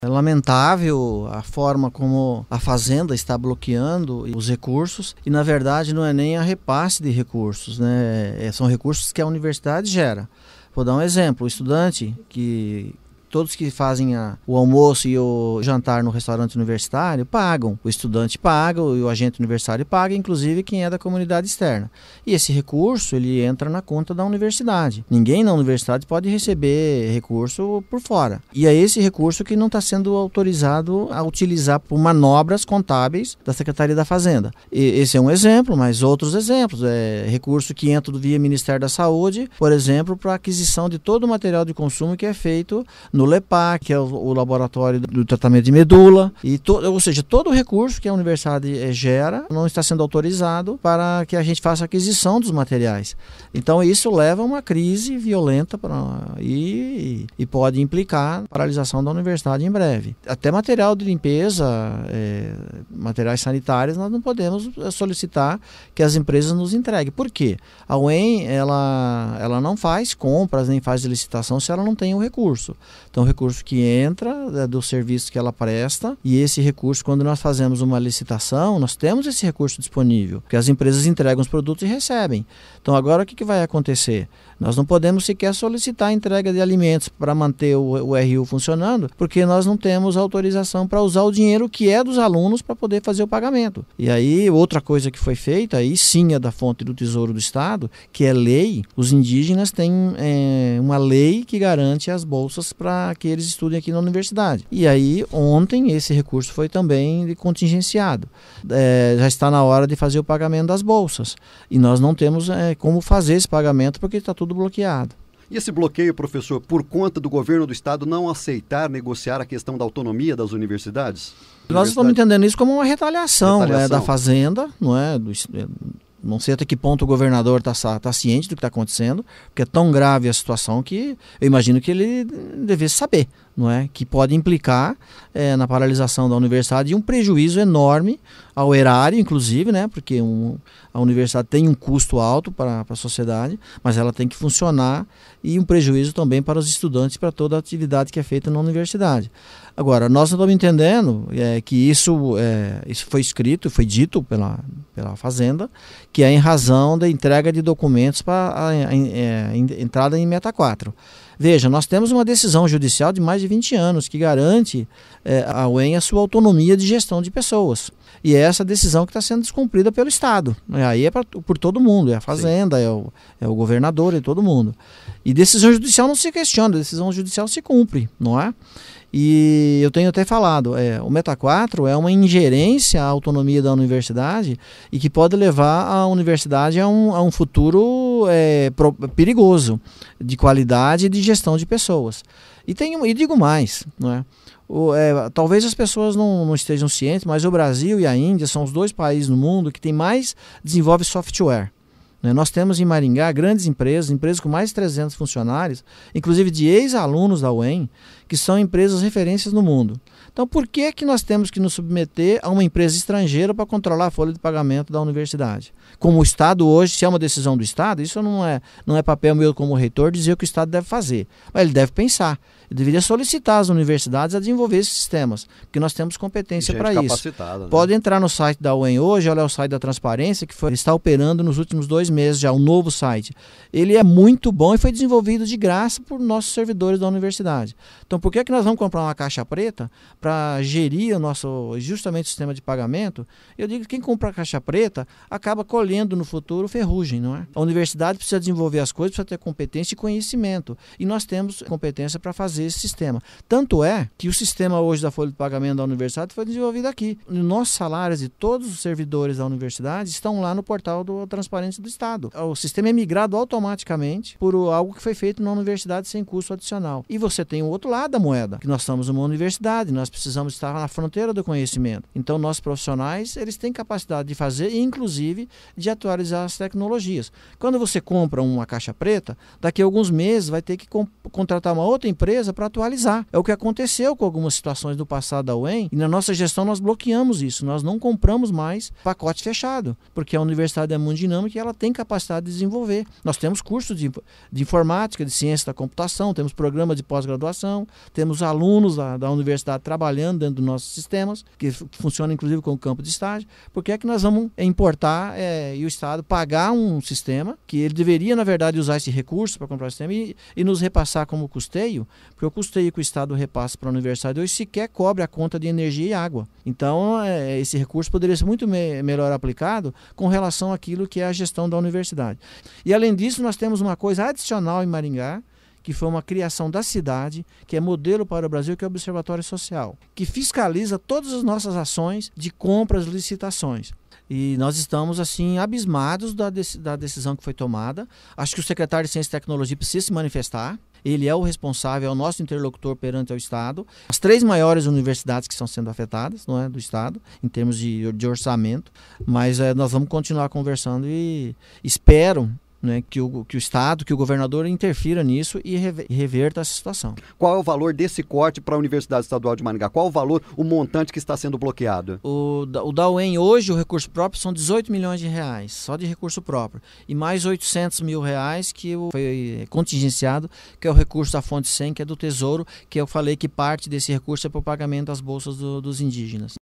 É lamentável a forma como a Fazenda está bloqueando os recursos e, na verdade, não é nem a repasse de recursos, né? É, são recursos que a universidade gera. Vou dar um exemplo: o estudante que todos que fazem a, o almoço e o jantar no restaurante universitário pagam. O estudante paga, o, o agente universitário paga, inclusive quem é da comunidade externa. E esse recurso ele entra na conta da universidade. Ninguém na universidade pode receber recurso por fora. E é esse recurso que não está sendo autorizado a utilizar por manobras contábeis da Secretaria da Fazenda. E, esse é um exemplo, mas outros exemplos. É recurso que entra do via Ministério da Saúde, por exemplo, para aquisição de todo o material de consumo que é feito no LEPAC, que é o, o laboratório do tratamento de medula, e to, ou seja, todo o recurso que a universidade eh, gera não está sendo autorizado para que a gente faça aquisição dos materiais. Então isso leva a uma crise violenta pra, e, e pode implicar paralisação da universidade em breve. Até material de limpeza, eh, materiais sanitários, nós não podemos eh, solicitar que as empresas nos entreguem. Por quê? A UEM ela, ela não faz compras nem faz licitação se ela não tem o recurso. Então, recurso que entra é do serviço que ela presta e esse recurso, quando nós fazemos uma licitação, nós temos esse recurso disponível, porque as empresas entregam os produtos e recebem. Então, agora o que, que vai acontecer? Nós não podemos sequer solicitar a entrega de alimentos para manter o, o RU funcionando, porque nós não temos autorização para usar o dinheiro que é dos alunos para poder fazer o pagamento. E aí, outra coisa que foi feita, aí sim é da fonte do Tesouro do Estado, que é lei. Os indígenas têm é, uma lei que garante as bolsas para para que eles estudem aqui na universidade. E aí, ontem, esse recurso foi também contingenciado. É, já está na hora de fazer o pagamento das bolsas. E nós não temos é, como fazer esse pagamento porque está tudo bloqueado. E esse bloqueio, professor, por conta do governo do estado não aceitar negociar a questão da autonomia das universidades? Nós estamos entendendo isso como uma retaliação, retaliação. Né, da Fazenda, não é? Do, é, não sei até que ponto o governador está tá ciente do que está acontecendo, porque é tão grave a situação que eu imagino que ele devesse saber, não é? Que pode implicar é, na paralisação da universidade e um prejuízo enorme ao erário, inclusive, né? Porque um, a universidade tem um custo alto para a sociedade, mas ela tem que funcionar e um prejuízo também para os estudantes para toda a atividade que é feita na universidade. Agora, nós não estamos entendendo é, que isso, é, isso foi escrito, foi dito pela pela Fazenda, que é em razão da entrega de documentos para a, a, a, é, entrada em Meta 4. Veja, nós temos uma decisão judicial de mais de 20 anos que garante é, a UEM a sua autonomia de gestão de pessoas. E é essa decisão que está sendo descumprida pelo Estado. Aí é pra, por todo mundo, é a Fazenda, é o, é o governador, é todo mundo. E decisão judicial não se questiona, decisão judicial se cumpre, não é? E eu tenho até falado, é, o Meta 4 é uma ingerência à autonomia da universidade e que pode levar a universidade a um, a um futuro é, pro, perigoso de qualidade e de gestão de pessoas. E, tenho e digo mais, não é? O, é, talvez as pessoas não, não, estejam cientes, mas o Brasil e a Índia são os dois países no mundo que tem mais desenvolve software. Né? Nós temos em Maringá grandes empresas, empresas com mais de 300 funcionários, inclusive de ex-alunos da UEM, que são empresas referências no mundo. Então, por que, que nós temos que nos submeter a uma empresa estrangeira para controlar a folha de pagamento da universidade? Como o Estado hoje, se é uma decisão do Estado, isso não é, não é papel meu como reitor dizer o que o Estado deve fazer. Mas ele deve pensar deveria solicitar às universidades a desenvolver esses sistemas, porque nós temos competência para isso. Né? Pode entrar no site da UEM hoje, olha o site da Transparência, que foi, está operando nos últimos dois meses já, o um novo site. Ele é muito bom e foi desenvolvido de graça por nossos servidores da universidade. Então, por que, é que nós vamos comprar uma caixa preta para gerir o nosso, justamente o sistema de pagamento? Eu digo que quem compra a caixa preta acaba colhendo no futuro ferrugem, não é? A universidade precisa desenvolver as coisas, precisa ter competência e conhecimento. E nós temos competência para fazer fazer esse sistema. Tanto é que o sistema hoje da folha de pagamento da universidade foi desenvolvido aqui. Nossos salários de todos os servidores da universidade estão lá no portal do Transparência do Estado. O sistema é migrado automaticamente por algo que foi feito na universidade sem custo adicional. E você tem o outro lado da moeda, que nós estamos numa universidade, nós precisamos estar na fronteira do conhecimento. Então, nossos profissionais, eles têm capacidade de fazer e, inclusive, de atualizar as tecnologias. Quando você compra uma caixa preta, daqui a alguns meses vai ter que contratar uma outra empresa para atualizar. É o que aconteceu com algumas situações do passado da UEM e na nossa gestão nós bloqueamos isso. Nós não compramos mais pacote fechado, porque a universidade é muito dinâmica e ela tem capacidade de desenvolver. Nós temos cursos de, de informática, de ciência da computação, temos programas de pós-graduação, temos alunos da, da universidade trabalhando dentro dos nossos sistemas, que funciona inclusive com o campo de estágio. Por que é que nós vamos importar é, e o Estado pagar um sistema que ele deveria, na verdade, usar esse recurso para comprar o sistema e, e nos repassar como custeio? Porque o custeio que o Estado repassa para a universidade hoje sequer cobre a conta de energia e água. Então, é, esse recurso poderia ser muito me melhor aplicado com relação àquilo que é a gestão da universidade. E, além disso, nós temos uma coisa adicional em Maringá, que foi uma criação da cidade, que é modelo para o Brasil, que é o Observatório Social, que fiscaliza todas as nossas ações de compras, licitações. E nós estamos, assim, abismados da, da decisão que foi tomada. Acho que o secretário de Ciência e Tecnologia precisa se manifestar. Ele é o responsável, é o nosso interlocutor perante o Estado. As três maiores universidades que estão sendo afetadas, não é, do Estado, em termos de, de orçamento. Mas é, nós vamos continuar conversando e espero né, que, o, que o Estado, que o governador interfira nisso e reverta essa situação. Qual é o valor desse corte para a Universidade Estadual de Maringá? Qual o valor, o montante que está sendo bloqueado? O, o da UEM hoje, o recurso próprio, são 18 milhões de reais, só de recurso próprio. E mais 800 mil reais que foi contingenciado, que é o recurso da fonte 100, que é do Tesouro, que eu falei que parte desse recurso é para o pagamento das bolsas do, dos indígenas.